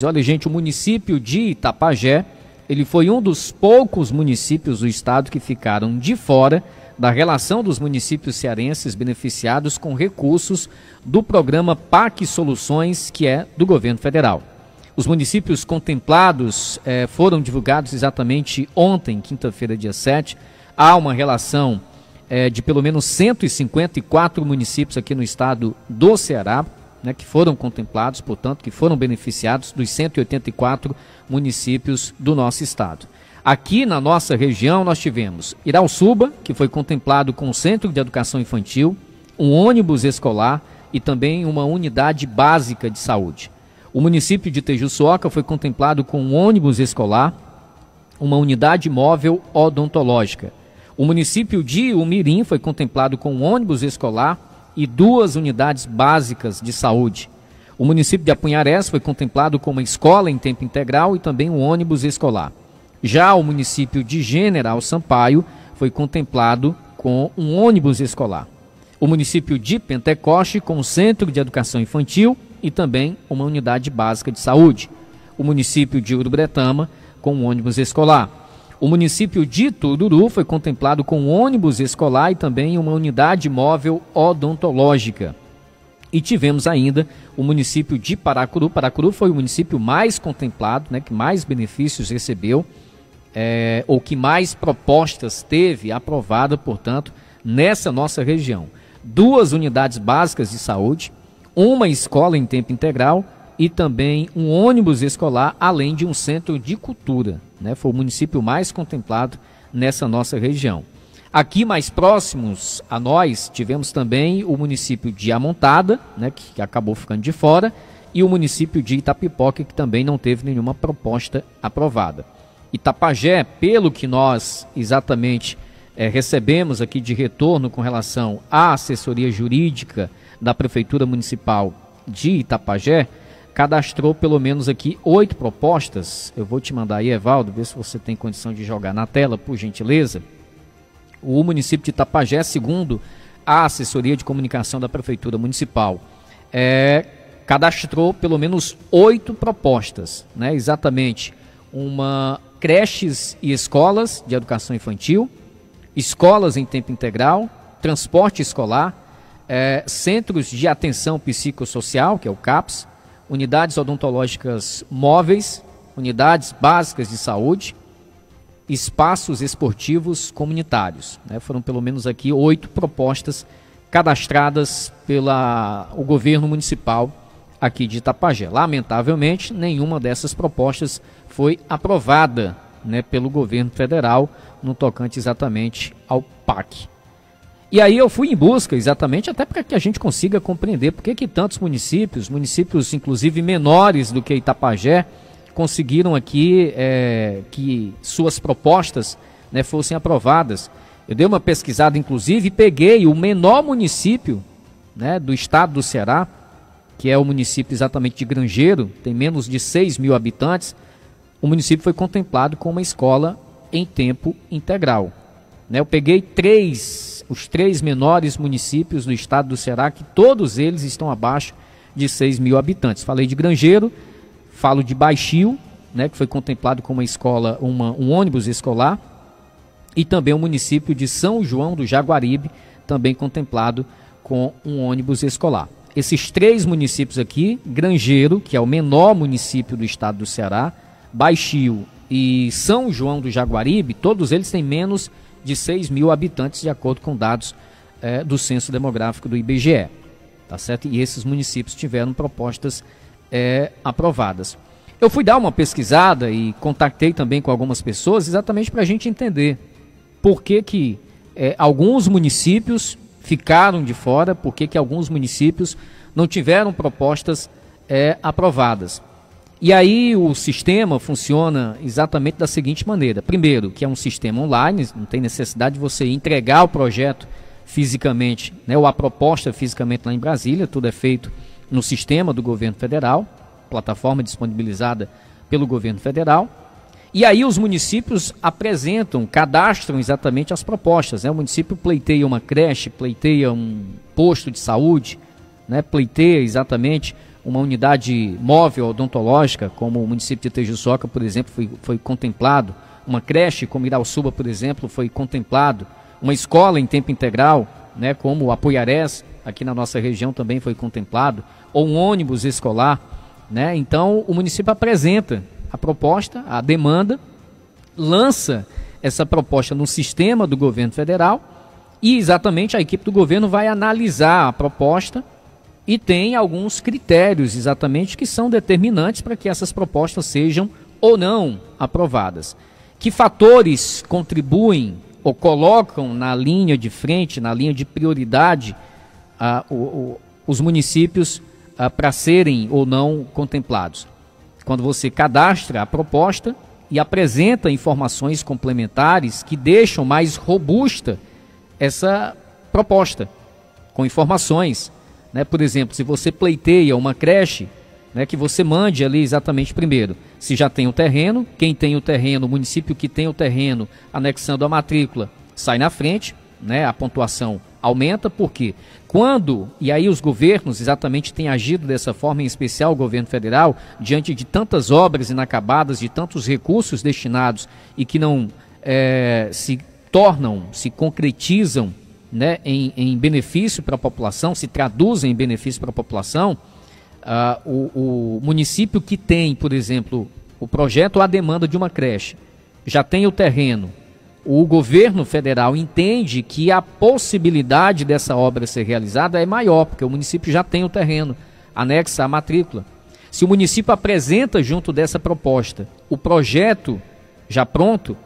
Olha, gente, o município de Itapajé, ele foi um dos poucos municípios do estado que ficaram de fora da relação dos municípios cearenses beneficiados com recursos do programa PAC Soluções, que é do governo federal. Os municípios contemplados eh, foram divulgados exatamente ontem, quinta-feira, dia 7. Há uma relação eh, de pelo menos 154 municípios aqui no estado do Ceará né, que foram contemplados, portanto, que foram beneficiados dos 184 municípios do nosso estado. Aqui na nossa região nós tivemos Irauçuba, que foi contemplado com o Centro de Educação Infantil, um ônibus escolar e também uma unidade básica de saúde. O município de Tejuçoca foi contemplado com um ônibus escolar, uma unidade móvel odontológica. O município de Umirim foi contemplado com um ônibus escolar, e duas unidades básicas de saúde. O município de Apunharés foi contemplado com uma escola em tempo integral e também um ônibus escolar. Já o município de General Sampaio foi contemplado com um ônibus escolar. O município de Pentecoste com um centro de educação infantil e também uma unidade básica de saúde. O município de Urubretama com um ônibus escolar o município de Tururu foi contemplado com um ônibus escolar e também uma unidade móvel odontológica. E tivemos ainda o município de Paracuru. Paracuru foi o município mais contemplado, né, que mais benefícios recebeu, é, ou que mais propostas teve aprovada, portanto, nessa nossa região. Duas unidades básicas de saúde, uma escola em tempo integral e também um ônibus escolar, além de um centro de cultura. Né? Foi o município mais contemplado nessa nossa região. Aqui mais próximos a nós tivemos também o município de Amontada, né, que acabou ficando de fora, e o município de Itapipoca, que também não teve nenhuma proposta aprovada. Itapajé, pelo que nós exatamente é, recebemos aqui de retorno com relação à assessoria jurídica da Prefeitura Municipal de Itapajé, cadastrou pelo menos aqui oito propostas. Eu vou te mandar aí, Evaldo, ver se você tem condição de jogar na tela, por gentileza. O município de Itapajé, segundo a assessoria de comunicação da Prefeitura Municipal, é, cadastrou pelo menos oito propostas, né? Exatamente. Uma creches e escolas de educação infantil, escolas em tempo integral, transporte escolar, é, centros de atenção psicossocial, que é o CAPS, unidades odontológicas móveis, unidades básicas de saúde, espaços esportivos comunitários. Né? Foram pelo menos aqui oito propostas cadastradas pelo o governo municipal aqui de Itapajé. Lamentavelmente, nenhuma dessas propostas foi aprovada né, pelo governo federal no tocante exatamente ao PAC. E aí eu fui em busca, exatamente, até para que a gente consiga compreender por que, que tantos municípios, municípios inclusive menores do que Itapajé, conseguiram aqui é, que suas propostas né, fossem aprovadas. Eu dei uma pesquisada, inclusive, e peguei o menor município né, do estado do Ceará, que é o município exatamente de Grangeiro, tem menos de 6 mil habitantes. O município foi contemplado com uma escola em tempo integral. Né? Eu peguei três, os três menores municípios do estado do Ceará, que todos eles estão abaixo de 6 mil habitantes. Falei de Grangeiro, falo de Baixio, né, que foi contemplado com uma escola, uma, um ônibus escolar, e também o município de São João do Jaguaribe, também contemplado com um ônibus escolar. Esses três municípios aqui, Grangeiro, que é o menor município do estado do Ceará, Baixio e São João do Jaguaribe, todos eles têm menos de 6 mil habitantes, de acordo com dados é, do Censo Demográfico do IBGE. Tá certo? E esses municípios tiveram propostas é, aprovadas. Eu fui dar uma pesquisada e contactei também com algumas pessoas exatamente para a gente entender por que, que é, alguns municípios ficaram de fora, por que, que alguns municípios não tiveram propostas é, aprovadas. E aí o sistema funciona exatamente da seguinte maneira. Primeiro, que é um sistema online, não tem necessidade de você entregar o projeto fisicamente, né, ou a proposta fisicamente lá em Brasília, tudo é feito no sistema do governo federal, plataforma disponibilizada pelo governo federal. E aí os municípios apresentam, cadastram exatamente as propostas. Né? O município pleiteia uma creche, pleiteia um posto de saúde, né? pleiteia exatamente uma unidade móvel odontológica, como o município de Tejuçoca, por exemplo, foi, foi contemplado, uma creche como Irauçuba, por exemplo, foi contemplado, uma escola em tempo integral, né, como o Apoiarés, aqui na nossa região também foi contemplado, ou um ônibus escolar. Né? Então, o município apresenta a proposta, a demanda, lança essa proposta no sistema do governo federal e exatamente a equipe do governo vai analisar a proposta e tem alguns critérios exatamente que são determinantes para que essas propostas sejam ou não aprovadas. Que fatores contribuem ou colocam na linha de frente, na linha de prioridade, ah, o, o, os municípios ah, para serem ou não contemplados? Quando você cadastra a proposta e apresenta informações complementares que deixam mais robusta essa proposta, com informações né? Por exemplo, se você pleiteia uma creche, né, que você mande ali exatamente primeiro se já tem o terreno, quem tem o terreno, o município que tem o terreno anexando a matrícula sai na frente, né, a pontuação aumenta, porque quando, e aí os governos exatamente têm agido dessa forma, em especial o governo federal, diante de tantas obras inacabadas, de tantos recursos destinados e que não é, se tornam, se concretizam né, em, em benefício para a população, se traduzem em benefício para a população, ah, o, o município que tem, por exemplo, o projeto ou a demanda de uma creche, já tem o terreno, o governo federal entende que a possibilidade dessa obra ser realizada é maior, porque o município já tem o terreno, anexa a matrícula. Se o município apresenta junto dessa proposta o projeto já pronto,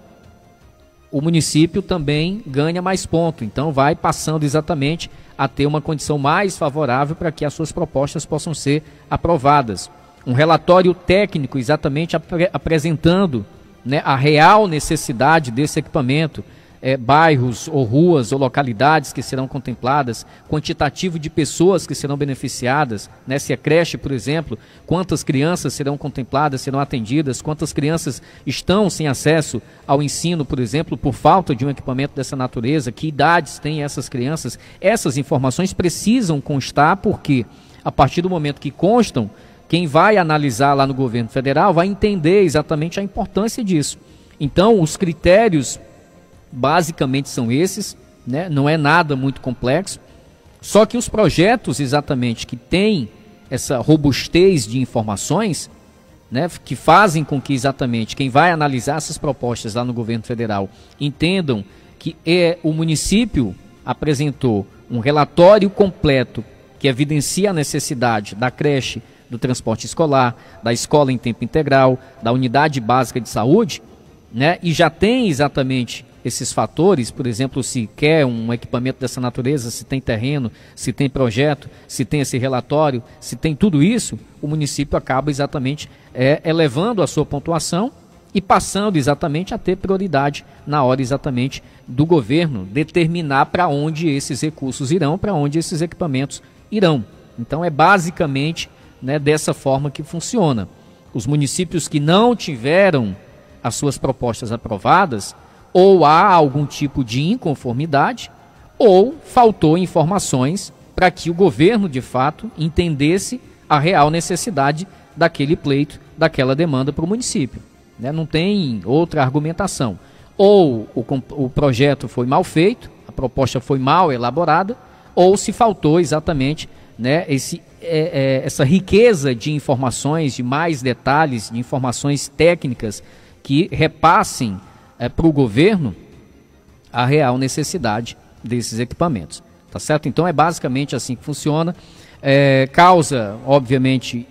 o município também ganha mais ponto. Então, vai passando exatamente a ter uma condição mais favorável para que as suas propostas possam ser aprovadas. Um relatório técnico, exatamente ap apresentando né, a real necessidade desse equipamento é, bairros ou ruas ou localidades que serão contempladas, quantitativo de pessoas que serão beneficiadas, né? se é creche, por exemplo, quantas crianças serão contempladas, serão atendidas, quantas crianças estão sem acesso ao ensino, por exemplo, por falta de um equipamento dessa natureza, que idades têm essas crianças. Essas informações precisam constar, porque a partir do momento que constam, quem vai analisar lá no governo federal vai entender exatamente a importância disso. Então, os critérios basicamente são esses, né? não é nada muito complexo. Só que os projetos exatamente que têm essa robustez de informações, né, que fazem com que exatamente quem vai analisar essas propostas lá no governo federal entendam que é o município apresentou um relatório completo que evidencia a necessidade da creche, do transporte escolar, da escola em tempo integral, da unidade básica de saúde, né, e já tem exatamente esses fatores, por exemplo, se quer um equipamento dessa natureza, se tem terreno, se tem projeto, se tem esse relatório, se tem tudo isso, o município acaba exatamente é, elevando a sua pontuação e passando exatamente a ter prioridade na hora exatamente do governo determinar para onde esses recursos irão, para onde esses equipamentos irão. Então é basicamente né, dessa forma que funciona. Os municípios que não tiveram as suas propostas aprovadas, ou há algum tipo de inconformidade, ou faltou informações para que o governo, de fato, entendesse a real necessidade daquele pleito, daquela demanda para o município. Né? Não tem outra argumentação. Ou o, o projeto foi mal feito, a proposta foi mal elaborada, ou se faltou exatamente né, esse, é, é, essa riqueza de informações, de mais detalhes, de informações técnicas que repassem é, para o governo a real necessidade desses equipamentos. Tá certo? Então é basicamente assim que funciona. É, causa, obviamente,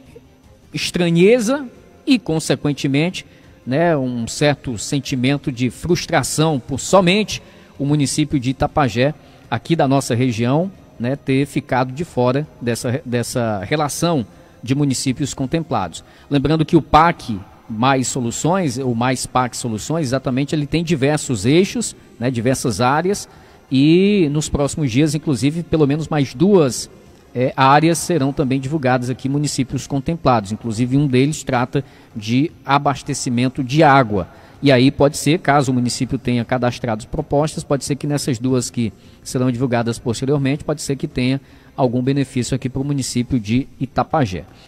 estranheza e, consequentemente, né, um certo sentimento de frustração por somente o município de Itapajé, aqui da nossa região, né, ter ficado de fora dessa, dessa relação de municípios contemplados. Lembrando que o PAC mais soluções, o mais PAC soluções, exatamente, ele tem diversos eixos, né, diversas áreas, e nos próximos dias, inclusive, pelo menos mais duas é, áreas serão também divulgadas aqui, municípios contemplados. Inclusive, um deles trata de abastecimento de água. E aí pode ser, caso o município tenha cadastrado propostas, pode ser que nessas duas que serão divulgadas posteriormente, pode ser que tenha algum benefício aqui para o município de Itapajé.